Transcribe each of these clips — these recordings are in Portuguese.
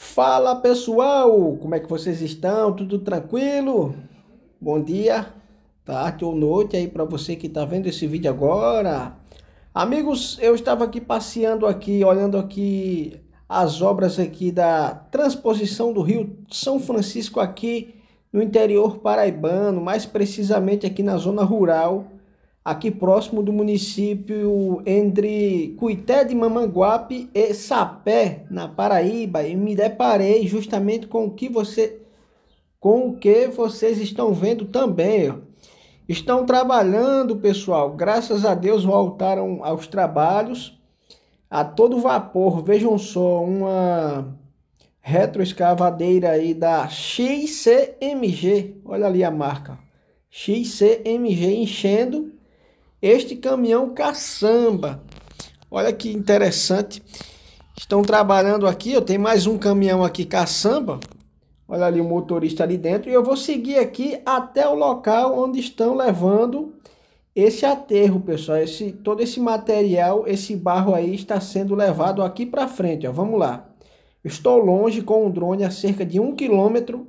Fala pessoal, como é que vocês estão? Tudo tranquilo? Bom dia, tarde ou noite aí para você que está vendo esse vídeo agora. Amigos, eu estava aqui passeando aqui, olhando aqui as obras aqui da transposição do Rio São Francisco aqui no interior paraibano, mais precisamente aqui na zona rural aqui próximo do município entre Cuité de Mamanguape e Sapé, na Paraíba, e me deparei justamente com o que você com o que vocês estão vendo também. Estão trabalhando, pessoal. Graças a Deus voltaram aos trabalhos a todo vapor. Vejam só uma retroescavadeira aí da XCMG. Olha ali a marca. XCMG enchendo este caminhão caçamba. Olha que interessante. Estão trabalhando aqui, eu tenho mais um caminhão aqui caçamba. Olha ali o motorista ali dentro. E eu vou seguir aqui até o local onde estão levando esse aterro, pessoal. Esse, todo esse material, esse barro aí está sendo levado aqui para frente. Ó. Vamos lá. Estou longe com o um drone a cerca de um quilômetro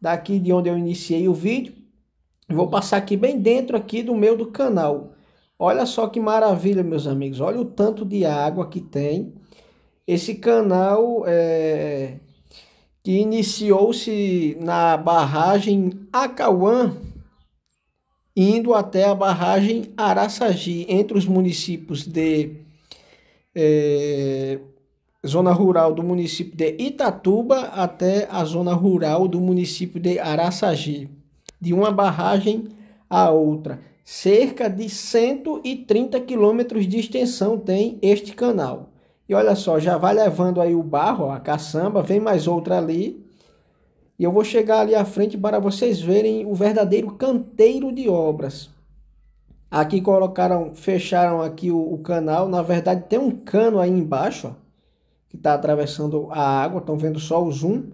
daqui de onde eu iniciei o vídeo. Vou passar aqui bem dentro aqui do meu do canal. Olha só que maravilha, meus amigos. Olha o tanto de água que tem. Esse canal é, que iniciou-se na barragem Acauã, indo até a barragem Araçagi, entre os municípios de é, zona rural do município de Itatuba até a zona rural do município de Araçagi, de uma barragem a outra cerca de 130 quilômetros de extensão tem este canal. E olha só, já vai levando aí o barro, a caçamba, vem mais outra ali. E eu vou chegar ali à frente para vocês verem o verdadeiro canteiro de obras. Aqui colocaram, fecharam aqui o, o canal. Na verdade tem um cano aí embaixo, ó, que está atravessando a água. Estão vendo só o zoom.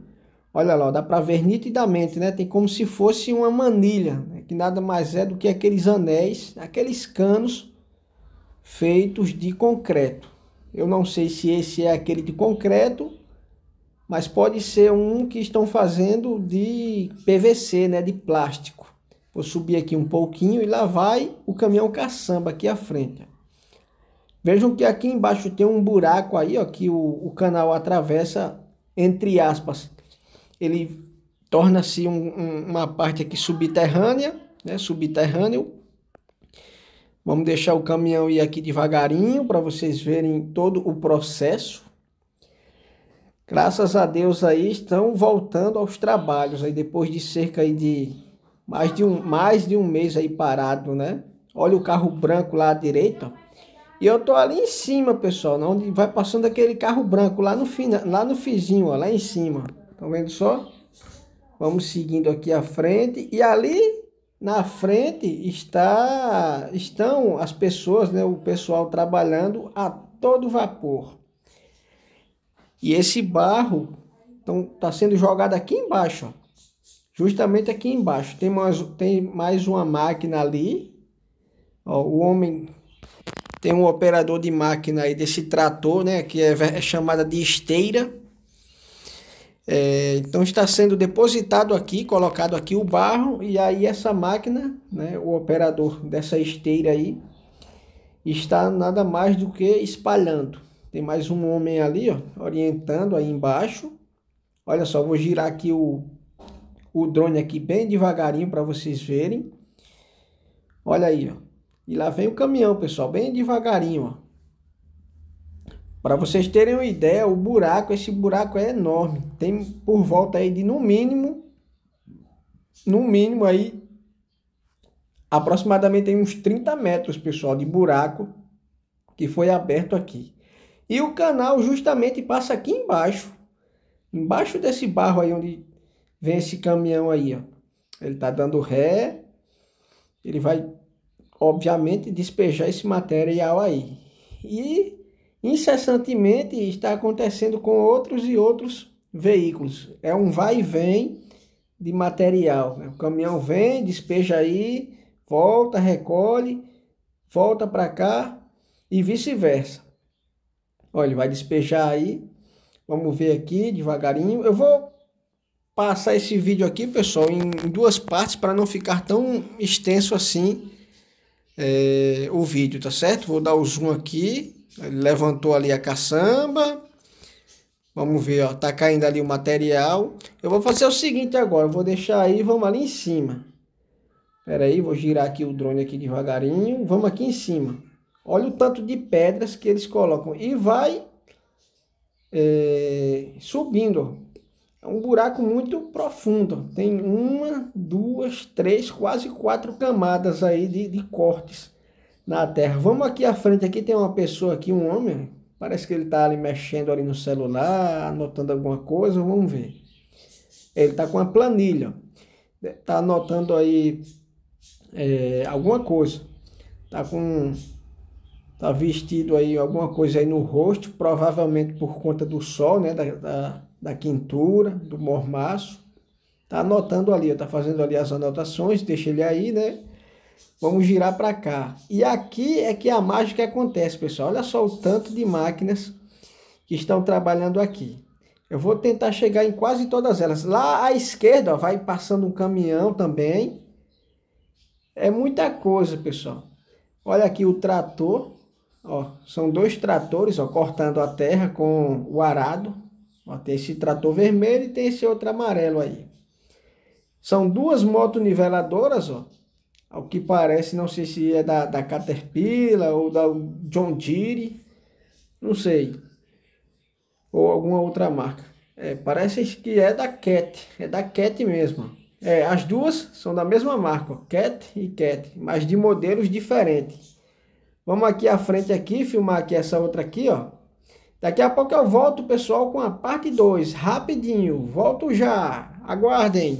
Olha lá, dá para ver nitidamente, né? Tem como se fosse uma manilha. Né? que nada mais é do que aqueles anéis, aqueles canos feitos de concreto. Eu não sei se esse é aquele de concreto, mas pode ser um que estão fazendo de PVC, né, de plástico. Vou subir aqui um pouquinho e lá vai o caminhão caçamba aqui à frente. Vejam que aqui embaixo tem um buraco aí, ó, que o, o canal atravessa, entre aspas. Ele torna-se um, um, uma parte aqui subterrânea, né? subterrâneo. Vamos deixar o caminhão ir aqui devagarinho para vocês verem todo o processo. Graças a Deus aí estão voltando aos trabalhos aí depois de cerca aí de mais de um mais de um mês aí parado, né? Olha o carro branco lá à direita. E eu tô ali em cima, pessoal, né, onde vai passando aquele carro branco lá no fina, lá no fizinho, ó, lá em cima. Estão tá vendo só? Vamos seguindo aqui à frente e ali na frente está estão as pessoas, né, o pessoal trabalhando a todo vapor. E esse barro está então, sendo jogado aqui embaixo, ó. justamente aqui embaixo. Tem mais, tem mais uma máquina ali. Ó, o homem tem um operador de máquina aí desse trator, né, que é, é chamada de esteira. É, então está sendo depositado aqui, colocado aqui o barro e aí essa máquina, né, o operador dessa esteira aí, está nada mais do que espalhando. Tem mais um homem ali, ó, orientando aí embaixo. Olha só, vou girar aqui o, o drone aqui bem devagarinho para vocês verem. Olha aí, ó. E lá vem o caminhão, pessoal, bem devagarinho, ó. Para vocês terem uma ideia, o buraco, esse buraco é enorme. Tem por volta aí de no mínimo, no mínimo aí, aproximadamente uns 30 metros, pessoal, de buraco que foi aberto aqui. E o canal justamente passa aqui embaixo, embaixo desse barro aí onde vem esse caminhão aí, ó. Ele tá dando ré, ele vai, obviamente, despejar esse material aí. E incessantemente está acontecendo com outros e outros veículos. É um vai e vem de material. Né? O caminhão vem, despeja aí, volta, recolhe, volta para cá e vice-versa. Olha, ele vai despejar aí. Vamos ver aqui devagarinho. Eu vou passar esse vídeo aqui, pessoal, em duas partes para não ficar tão extenso assim é, o vídeo, tá certo? Vou dar o zoom aqui ele levantou ali a caçamba. Vamos ver, ó, tá caindo ali o material. Eu vou fazer o seguinte agora, eu vou deixar aí, vamos ali em cima. Pera aí, vou girar aqui o drone aqui devagarinho. Vamos aqui em cima. Olha o tanto de pedras que eles colocam. E vai é, subindo. É um buraco muito profundo. Tem uma, duas, três, quase quatro camadas aí de, de cortes na Terra. Vamos aqui à frente, aqui tem uma pessoa aqui, um homem, parece que ele está ali mexendo ali no celular, anotando alguma coisa, vamos ver. Ele está com uma planilha, está anotando aí é, alguma coisa, está com está vestido aí alguma coisa aí no rosto, provavelmente por conta do sol, né, da, da, da quintura, do mormaço. Está anotando ali, Está fazendo ali as anotações, deixa ele aí, né? Vamos girar para cá. E aqui é que é a mágica acontece, pessoal. Olha só o tanto de máquinas que estão trabalhando aqui. Eu vou tentar chegar em quase todas elas. Lá à esquerda, ó, vai passando um caminhão também. É muita coisa, pessoal. Olha aqui o trator. Ó, são dois tratores ó, cortando a terra com o arado. Ó, tem esse trator vermelho e tem esse outro amarelo aí. São duas moto niveladoras, ó, ao que parece, não sei se é da, da Caterpillar ou da John Deere, não sei, ou alguma outra marca. É, parece que é da Cat, é da Cat mesmo. É, as duas são da mesma marca, Cat e Cat, mas de modelos diferentes. Vamos aqui à frente aqui, filmar aqui essa outra aqui, ó. Daqui a pouco eu volto, pessoal, com a parte 2, rapidinho. Volto já. Aguardem.